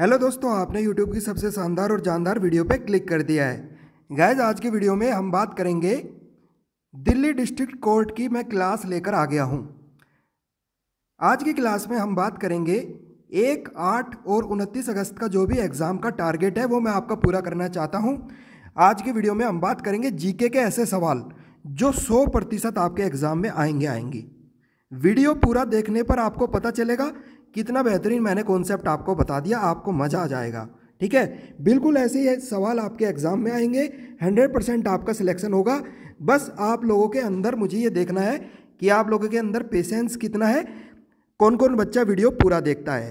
hello दोस्तों आपने YouTube की सबसे शानदार और जानदार वीडियो पर क्लिक कर दिया है गैज आज की वीडियो में हम बात करेंगे दिल्ली डिस्ट्रिक्ट कोर्ट की मैं क्लास लेकर आ गया हूँ आज की क्लास में हम बात करेंगे एक आठ और उनतीस अगस्त का जो भी एग्ज़ाम का टारगेट है वो मैं आपका पूरा करना चाहता हूँ आज की वीडियो में हम बात करेंगे जीके के ऐसे सवाल जो सौ प्रतिशत आपके एग्ज़ाम में आएंगे आएंगी वीडियो पूरा देखने पर आपको पता चलेगा कितना बेहतरीन मैंने कॉन्सेप्ट आपको बता दिया आपको मज़ा आ जाएगा ठीक है बिल्कुल ऐसे ही सवाल आपके एग्ज़ाम में आएंगे हंड्रेड परसेंट आपका सिलेक्शन होगा बस आप लोगों के अंदर मुझे ये देखना है कि आप लोगों के अंदर पेशेंस कितना है कौन कौन बच्चा वीडियो पूरा देखता है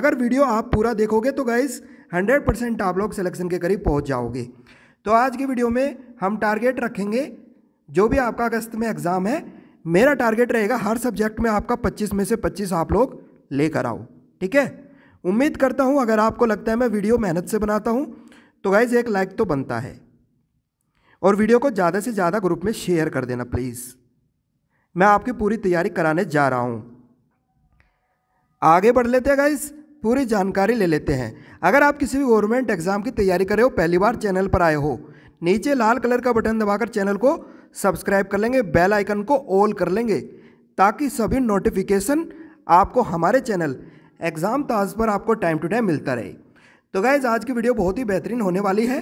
अगर वीडियो आप पूरा देखोगे तो गाइस हंड्रेड परसेंट आप लोग सिलेक्शन के करीब पहुंच जाओगे तो आज की वीडियो में हम टारगेट रखेंगे जो भी आपका अगस्त में एग्ज़ाम है मेरा टारगेट रहेगा हर सब्जेक्ट में आपका पच्चीस में से पच्चीस आप लोग लेकर आऊँ ठीक है उम्मीद करता हूँ अगर आपको लगता है मैं वीडियो मेहनत से बनाता हूँ तो गाइज़ एक लाइक तो बनता है और वीडियो को ज़्यादा से ज़्यादा ग्रुप में शेयर कर देना प्लीज़ मैं आपकी पूरी तैयारी कराने जा रहा हूँ आगे बढ़ लेते हैं गाइज़ पूरी जानकारी ले लेते हैं अगर आप किसी भी गवर्नमेंट एग्ज़ाम की तैयारी कर रहे हो पहली बार चैनल पर आए हो नीचे लाल कलर का बटन दबाकर चैनल को सब्सक्राइब कर लेंगे बेल आइकन को ऑल कर लेंगे ताकि सभी नोटिफिकेशन आपको हमारे चैनल एग्ज़ाम ताज पर आपको टाइम टू टाइम मिलता रहे तो गाइज आज की वीडियो बहुत ही बेहतरीन होने वाली है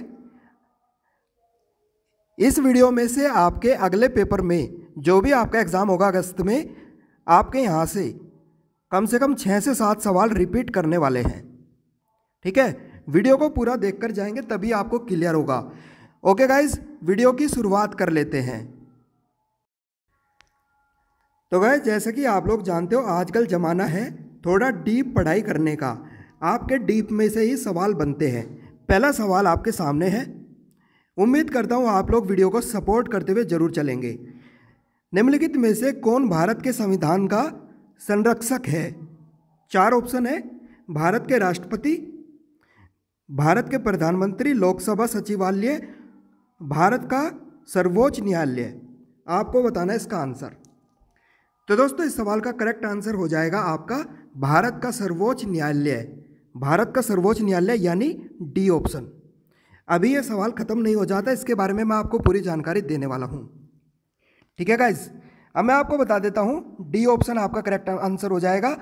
इस वीडियो में से आपके अगले पेपर में जो भी आपका एग्ज़ाम होगा अगस्त में आपके यहाँ से कम से कम छः से सात सवाल रिपीट करने वाले हैं ठीक है वीडियो को पूरा देख कर जाएंगे तभी आपको क्लियर होगा ओके गाइज वीडियो की शुरुआत कर लेते हैं तो गए जैसे कि आप लोग जानते हो आजकल ज़माना है थोड़ा डीप पढ़ाई करने का आपके डीप में से ही सवाल बनते हैं पहला सवाल आपके सामने है उम्मीद करता हूँ आप लोग वीडियो को सपोर्ट करते हुए ज़रूर चलेंगे निम्नलिखित में से कौन भारत के संविधान का संरक्षक है चार ऑप्शन है भारत के राष्ट्रपति भारत के प्रधानमंत्री लोकसभा सचिवालय भारत का सर्वोच्च न्यायालय आपको बताना है इसका आंसर तो दोस्तों इस सवाल का करेक्ट आंसर हो जाएगा आपका भारत का सर्वोच्च न्यायालय भारत का सर्वोच्च न्यायालय यानी डी ऑप्शन अभी यह सवाल ख़त्म नहीं हो जाता इसके बारे में मैं आपको पूरी जानकारी देने वाला हूँ ठीक है गाइज अब मैं आपको बता देता हूँ डी ऑप्शन आपका करेक्ट आंसर हो जाएगा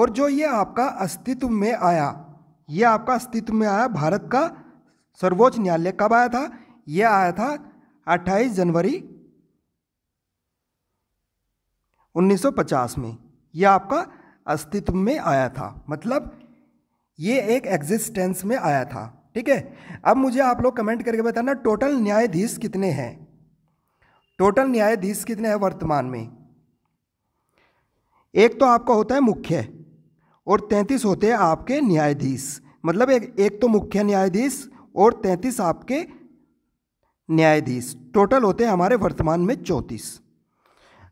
और जो ये आपका अस्तित्व में आया ये आपका अस्तित्व में आया भारत का सर्वोच्च न्यायालय कब आया था यह आया था 28 जनवरी 1950 में यह आपका अस्तित्व में आया था मतलब ये एक एग्जिस्टेंस में आया था ठीक है अब मुझे आप लोग कमेंट करके बताना टोटल न्यायाधीश कितने हैं टोटल न्यायाधीश कितने हैं वर्तमान में एक तो आपका होता है मुख्य और तैंतीस होते हैं आपके न्यायाधीश मतलब एक एक तो मुख्य न्यायाधीश और तैंतीस आपके न्यायाधीश टोटल होते हैं हमारे वर्तमान में चौंतीस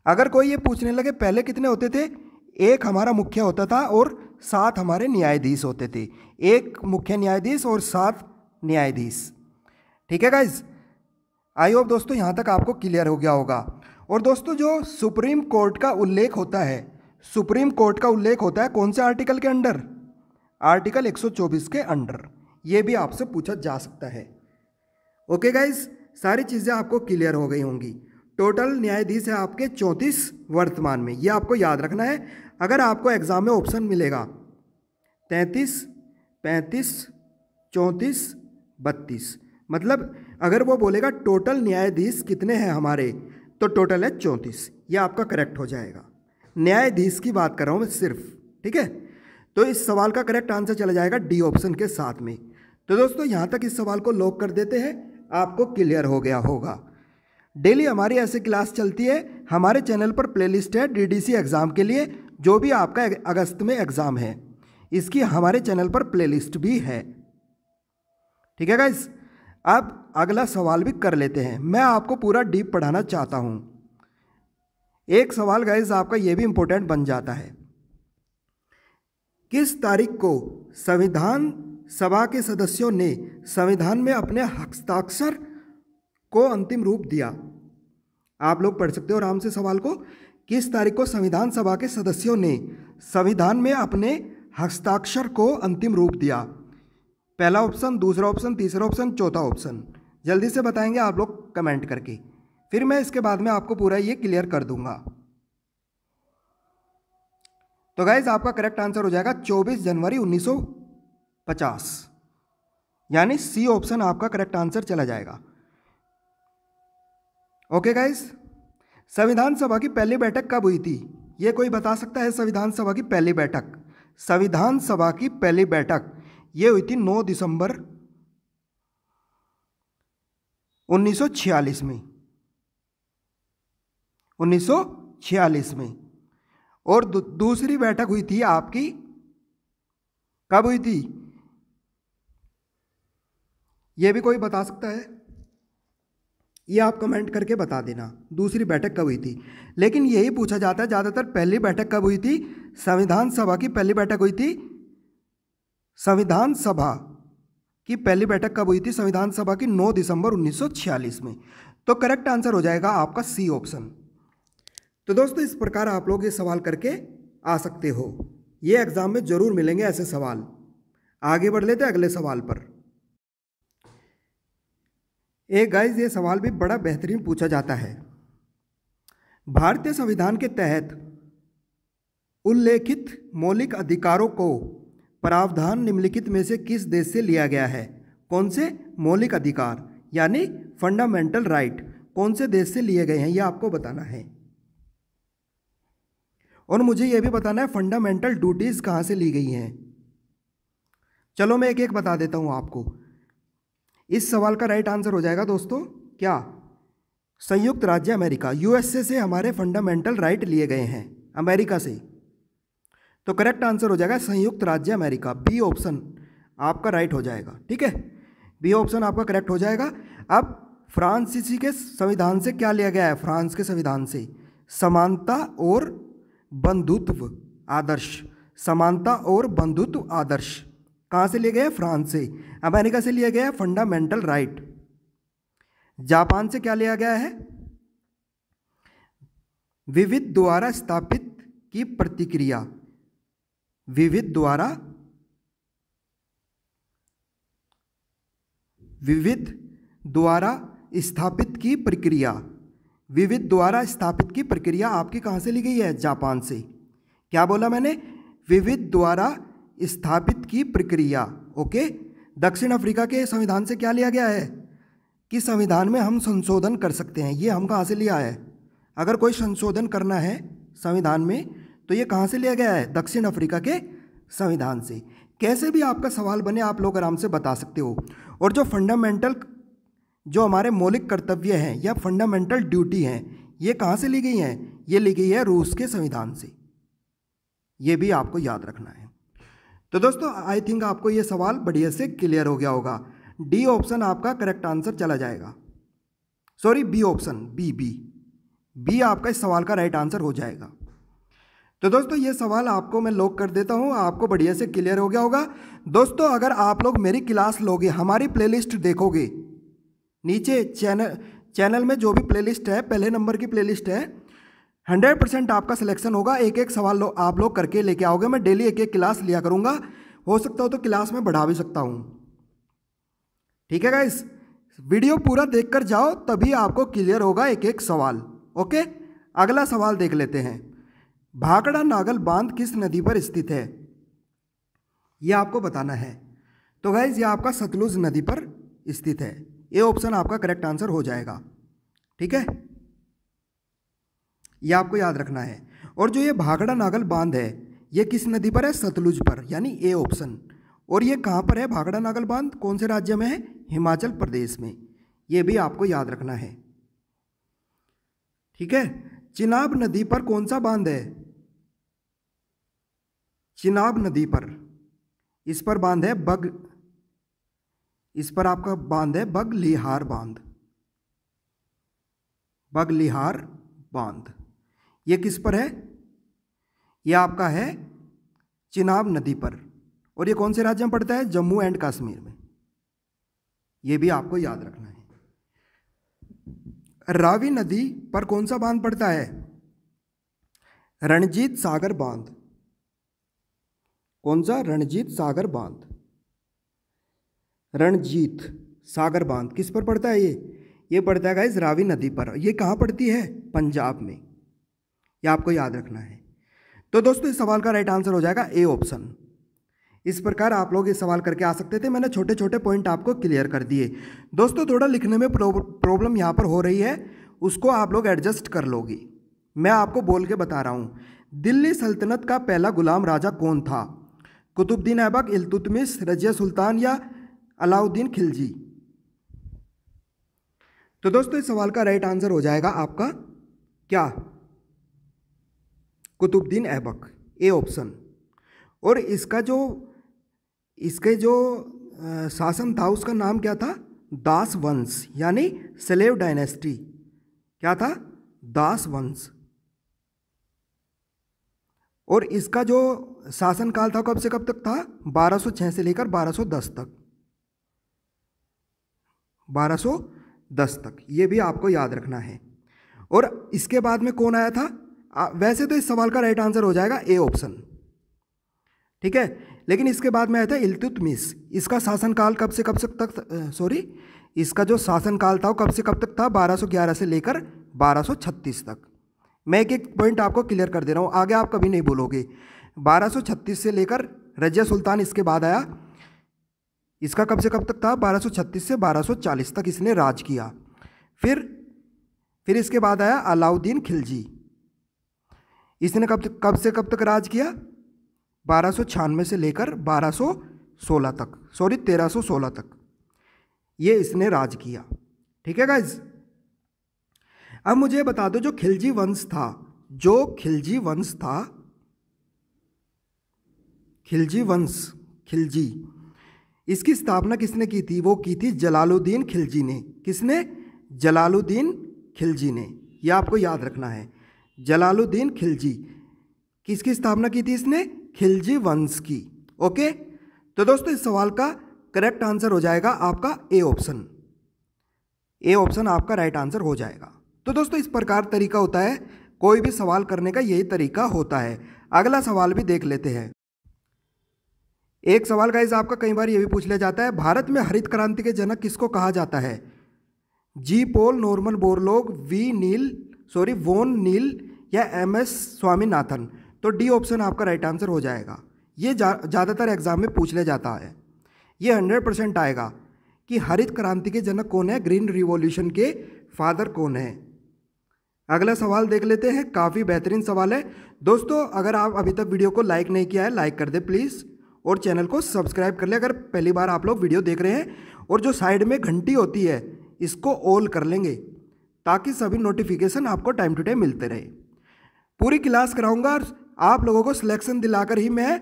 अगर कोई ये पूछने लगे पहले कितने होते थे एक हमारा मुख्य होता था और सात हमारे न्यायाधीश होते थे एक मुख्य न्यायाधीश और सात न्यायाधीश ठीक है गाइज आई होप दोस्तों यहाँ तक आपको क्लियर हो गया होगा और दोस्तों जो सुप्रीम कोर्ट का उल्लेख होता है सुप्रीम कोर्ट का उल्लेख होता है कौन से आर्टिकल के अंडर आर्टिकल 124 के अंडर ये भी आपसे पूछा जा सकता है ओके गाइज सारी चीज़ें आपको क्लियर हो गई होंगी टोटल न्यायाधीश है आपके चौंतीस वर्तमान में ये आपको याद रखना है अगर आपको एग्ज़ाम में ऑप्शन मिलेगा तैंतीस पैंतीस चौंतीस बत्तीस मतलब अगर वो बोलेगा टोटल न्यायाधीश कितने हैं हमारे तो टोटल है चौंतीस ये आपका करेक्ट हो जाएगा न्यायाधीश की बात कर रहा हूँ मैं सिर्फ ठीक है तो इस सवाल का करेक्ट आंसर चला जाएगा डी ऑप्शन के साथ में तो दोस्तों यहाँ तक इस सवाल को लॉक कर देते हैं आपको क्लियर हो गया होगा डेली हमारी ऐसी क्लास चलती है हमारे चैनल पर प्लेलिस्ट है डीडीसी एग्ज़ाम के लिए जो भी आपका अगस्त में एग्ज़ाम है इसकी हमारे चैनल पर प्लेलिस्ट भी है ठीक है गाइस अब अगला सवाल भी कर लेते हैं मैं आपको पूरा डीप पढ़ाना चाहता हूँ एक सवाल गाइज आपका यह भी इम्पोर्टेंट बन जाता है किस तारीख को संविधान सभा के सदस्यों ने संविधान में अपने हस्ताक्षर को अंतिम रूप दिया आप लोग पढ़ सकते हो आराम से सवाल को किस तारीख को संविधान सभा के सदस्यों ने संविधान में अपने हस्ताक्षर को अंतिम रूप दिया पहला ऑप्शन दूसरा ऑप्शन तीसरा ऑप्शन चौथा ऑप्शन जल्दी से बताएंगे आप लोग कमेंट करके फिर मैं इसके बाद में आपको पूरा ये क्लियर कर दूंगा तो गाइज आपका करेक्ट आंसर हो जाएगा 24 जनवरी 1950 यानी सी ऑप्शन आपका करेक्ट आंसर चला जाएगा ओके गाइस संविधान सभा की पहली बैठक कब हुई थी ये कोई बता सकता है संविधान सभा की पहली बैठक संविधान सभा की पहली बैठक ये हुई थी 9 दिसंबर 1946 में 1946 में और दू, दूसरी बैठक हुई थी आपकी कब हुई थी ये भी कोई बता सकता है ये आप कमेंट करके बता देना दूसरी बैठक कब हुई थी लेकिन यही पूछा जाता है ज़्यादातर पहली बैठक कब हुई थी संविधान सभा की पहली बैठक हुई थी संविधान सभा की पहली बैठक कब हुई थी संविधान सभा की 9 दिसंबर 1946 में तो करेक्ट आंसर हो जाएगा आपका सी ऑप्शन तो दोस्तों इस प्रकार आप लोग ये सवाल करके आ सकते हो ये एग्ज़ाम में ज़रूर मिलेंगे ऐसे सवाल आगे बढ़ लेते अगले सवाल पर ए गाइज ये सवाल भी बड़ा बेहतरीन पूछा जाता है भारतीय संविधान के तहत उल्लेखित मौलिक अधिकारों को प्रावधान निम्नलिखित में से किस देश से लिया गया है कौन से मौलिक अधिकार यानी फंडामेंटल राइट कौन से देश से लिए गए हैं यह आपको बताना है और मुझे यह भी बताना है फंडामेंटल ड्यूटीज़ कहां से ली गई हैं चलो मैं एक एक बता देता हूं आपको इस सवाल का राइट आंसर हो जाएगा दोस्तों क्या संयुक्त राज्य अमेरिका यूएसए से हमारे फंडामेंटल राइट लिए गए हैं अमेरिका से तो करेक्ट आंसर हो जाएगा संयुक्त राज्य अमेरिका बी ऑप्शन आपका राइट हो जाएगा ठीक है बी ऑप्शन आपका करेक्ट हो जाएगा अब फ्रांसीसी के संविधान से क्या लिया गया है फ्रांस के संविधान से समानता और बंधुत्व आदर्श समानता और बंधुत्व आदर्श कहाँ से लिया गया फ्रांस से अमेरिका से लिया गया फंडामेंटल राइट जापान से क्या लिया गया है विविध द्वारा स्थापित की प्रतिक्रिया विविध द्वारा विविध द्वारा स्थापित की प्रक्रिया विविध द्वारा स्थापित की प्रक्रिया आपकी कहाँ से ली गई है जापान से क्या बोला मैंने विविध द्वारा स्थापित की प्रक्रिया ओके दक्षिण अफ्रीका के संविधान से क्या लिया गया है कि संविधान में हम संशोधन कर सकते हैं ये हम कहाँ से लिया है अगर कोई संशोधन करना है संविधान में तो ये कहाँ से लिया गया है दक्षिण अफ्रीका के संविधान से कैसे भी आपका सवाल बने आप लोग आराम से बता सकते हो और जो फंडामेंटल जो हमारे मौलिक कर्तव्य हैं या फंडामेंटल ड्यूटी हैं ये कहाँ से ली गई हैं ये ली गई है रूस के संविधान से ये भी आपको याद रखना है तो दोस्तों आई थिंक आपको ये सवाल बढ़िया से क्लियर हो गया होगा डी ऑप्शन आपका करेक्ट आंसर चला जाएगा sorry B option B B B आपका इस सवाल का राइट आंसर हो जाएगा तो दोस्तों ये सवाल आपको मैं लॉक कर देता हूँ आपको बढ़िया से क्लियर हो गया होगा दोस्तों अगर आप लोग मेरी क्लास लोगे हमारी प्लेलिस्ट देखोगे नीचे चैनल चैनल में जो भी प्लेलिस्ट है पहले नंबर की प्लेलिस्ट है हंड्रेड परसेंट आपका सिलेक्शन होगा एक एक सवाल लो, आप लोग करके लेके आओगे मैं डेली एक एक क्लास लिया करूँगा हो सकता हो तो क्लास में बढ़ा भी सकता हूँ ठीक है गाइस वीडियो पूरा देख कर जाओ तभी आपको क्लियर होगा एक एक सवाल ओके अगला सवाल देख लेते हैं भाकड़ा नागल बांध किस नदी पर स्थित है यह आपको बताना है तो गाइज ये आपका सतलुज नदी पर स्थित है ये ऑप्शन आपका करेक्ट आंसर हो जाएगा ठीक है ये आपको याद रखना है और जो ये भाखड़ा नागल बांध है ये किस नदी पर है सतलुज पर यानी ए ऑप्शन और ये कहाँ पर है भाखड़ा नागल बांध कौन से राज्य में है हिमाचल प्रदेश में ये भी आपको याद रखना है ठीक है चिनाब नदी पर कौन सा बांध है चिनाब नदी पर इस पर बांध है बग इस पर आपका बांध है बग लिहार बांध बग लिहार बांध ये किस पर है ये आपका है चिनाब नदी पर और ये कौन से राज्य में पड़ता है जम्मू एंड कश्मीर में ये भी आपको याद रखना है रावी नदी पर कौन सा बांध पड़ता है रणजीत सागर बांध कौन सा रणजीत सागर बांध रणजीत सागर बांध किस पर पड़ता है ये ये पड़ता है इस रावी नदी पर ये कहाँ पड़ती है पंजाब में ये आपको याद रखना है तो दोस्तों इस सवाल का राइट आंसर हो जाएगा ए ऑप्शन इस प्रकार आप लोग ये सवाल करके आ सकते थे मैंने छोटे छोटे पॉइंट आपको क्लियर कर दिए दोस्तों थोड़ा लिखने में प्रॉब्लम यहाँ पर हो रही है उसको आप लोग एडजस्ट कर लोगी मैं आपको बोल के बता रहा हूँ दिल्ली सल्तनत का पहला गुलाम राजा कौन था कुतुबद्दीन ऐबक इलतुतमिस रजिया सुल्तान या अलाउद्दीन खिलजी तो दोस्तों इस सवाल का राइट आंसर हो जाएगा आपका क्या कुतुबद्दीन ऐबक ए ऑप्शन और इसका जो इसके जो शासन था उसका नाम क्या था दास वंश यानी सेलेव डायनेस्टी क्या था दास वंश और इसका जो शासनकाल था कब से कब तक था 1206 से लेकर 1210 तक 1210 तक ये भी आपको याद रखना है और इसके बाद में कौन आया था आ, वैसे तो इस सवाल का राइट आंसर हो जाएगा ए ऑप्शन ठीक है लेकिन इसके बाद में आया था इल्तुतमिस इसका शासनकाल कब से कब से तक सॉरी इसका जो शासनकाल था वो कब से कब तक था 1211 से लेकर 1236 तक मैं एक एक पॉइंट आपको क्लियर कर दे रहा हूँ आगे आप कभी नहीं बोलोगे 1236 से लेकर रजिया सुल्तान इसके बाद आया इसका कब से कब तक था 1236 से 1240 तक इसने राज किया फिर फिर इसके बाद आया अलाउद्दीन खिलजी इसने कब कब से कब तक राज किया बारह से लेकर बारह सोलह तक सॉरी तेरह सौ सोलह तक ये इसने राज किया ठीक है गाइज अब मुझे बता दो जो खिलजी वंश था जो खिलजी वंश था खिलजी वंश खिलजी इसकी स्थापना किसने की थी वो की थी जलालुद्दीन खिलजी ने किसने जलालुद्दीन खिलजी ने यह आपको याद रखना है जलालुद्दीन खिलजी किसकी स्थापना की थी इसने खिलजी वंश की ओके तो दोस्तों इस सवाल का करेक्ट आंसर हो जाएगा आपका ए ऑप्शन ए ऑप्शन आपका राइट आंसर हो जाएगा तो दोस्तों इस प्रकार तरीका होता है कोई भी सवाल करने का यही तरीका होता है अगला सवाल भी देख लेते हैं एक सवाल का आपका कई बार ये भी पूछ लिया जाता है भारत में हरित क्रांति के जनक किसको कहा जाता है जी पोल नॉर्मन बोरलोग वी नील सॉरी वोन नील या एम एस स्वामीनाथन तो डी ऑप्शन आपका राइट आंसर हो जाएगा ये ज़्यादातर जा, एग्जाम में पूछ लिया जाता है ये हंड्रेड परसेंट आएगा कि हरित क्रांति के जनक कौन है ग्रीन रिवॉल्यूशन के फादर कौन है अगला सवाल देख लेते हैं काफ़ी बेहतरीन सवाल है दोस्तों अगर आप अभी तक वीडियो को लाइक नहीं किया है लाइक कर दे प्लीज़ और चैनल को सब्सक्राइब कर लें अगर पहली बार आप लोग वीडियो देख रहे हैं और जो साइड में घंटी होती है इसको ऑल कर लेंगे ताकि सभी नोटिफिकेशन आपको टाइम टू टाइम मिलते रहे पूरी क्लास कराऊंगा और आप लोगों को सिलेक्शन दिलाकर ही मैं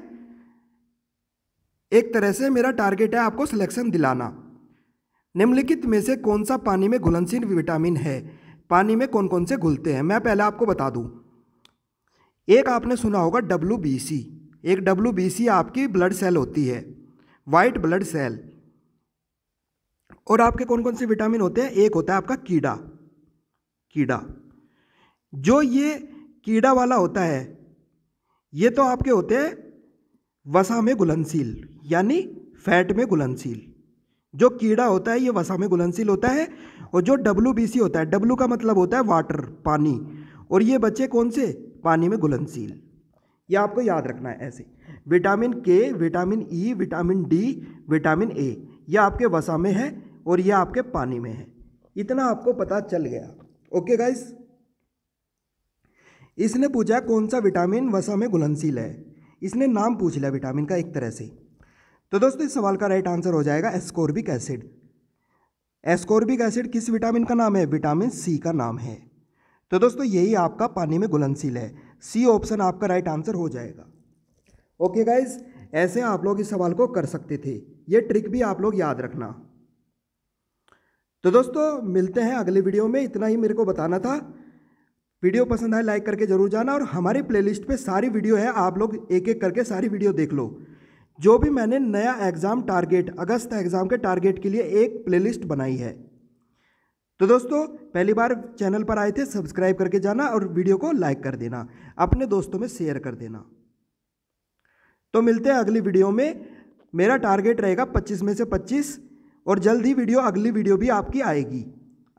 एक तरह से मेरा टारगेट है आपको सिलेक्शन दिलाना निम्नलिखित में से कौन सा पानी में घुलनशील विटामिन है पानी में कौन कौन से घुलते हैं मैं पहले आपको बता दूं एक आपने सुना होगा डब्लू एक डब्लू आपकी ब्लड सेल होती है वाइट ब्लड सेल और आपके कौन कौन से विटामिन होते हैं एक होता है आपका कीड़ा कीड़ा जो ये कीड़ा वाला होता है ये तो आपके होते हैं वसा में घुलनशील यानी फैट में घुलनशील जो कीड़ा होता है ये वसा में घुलनशील होता है और जो डब्लू होता है डब्लू का मतलब होता है वाटर पानी और ये बच्चे कौन से पानी में घुलनशील ये आपको याद रखना है ऐसे vitamin K vitamin E e, vitamin D vitamin A ये आपके वसा में है और ये आपके पानी में है इतना आपको पता चल गया ओके गाइस इसने पूछा कौन सा विटामिन वसा में घुलनशील है इसने नाम पूछ लिया विटामिन का एक तरह से तो दोस्तों इस सवाल का राइट आंसर हो जाएगा एस्कोर्बिक एसिड एस्कोर्बिक एसिड किस विटामिन का नाम है विटामिन सी का नाम है तो दोस्तों यही आपका पानी में घुलनशील है सी ऑप्शन आपका राइट आंसर हो जाएगा ओके गाइज ऐसे आप लोग इस सवाल को कर सकते थे ये ट्रिक भी आप लोग याद रखना तो दोस्तों मिलते हैं अगले वीडियो में इतना ही मेरे को बताना था वीडियो पसंद आए लाइक करके जरूर जाना और हमारे प्लेलिस्ट पे सारी वीडियो है आप लोग एक एक करके सारी वीडियो देख लो जो भी मैंने नया एग्ज़ाम टारगेट अगस्त एग्ज़ाम के टारगेट के लिए एक प्लेलिस्ट बनाई है तो दोस्तों पहली बार चैनल पर आए थे सब्सक्राइब करके जाना और वीडियो को लाइक कर देना अपने दोस्तों में शेयर कर देना तो मिलते हैं अगली वीडियो में मेरा टारगेट रहेगा पच्चीस में से पच्चीस और जल्द ही वीडियो अगली वीडियो भी आपकी आएगी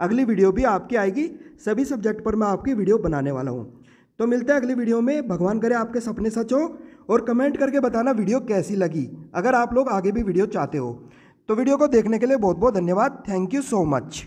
अगली वीडियो भी आपकी आएगी सभी सब्जेक्ट पर मैं आपकी वीडियो बनाने वाला हूँ तो मिलते हैं अगली वीडियो में भगवान करे आपके सपने सच हो और कमेंट करके बताना वीडियो कैसी लगी अगर आप लोग आगे भी वीडियो चाहते हो तो वीडियो को देखने के लिए बहुत बहुत धन्यवाद थैंक यू सो मच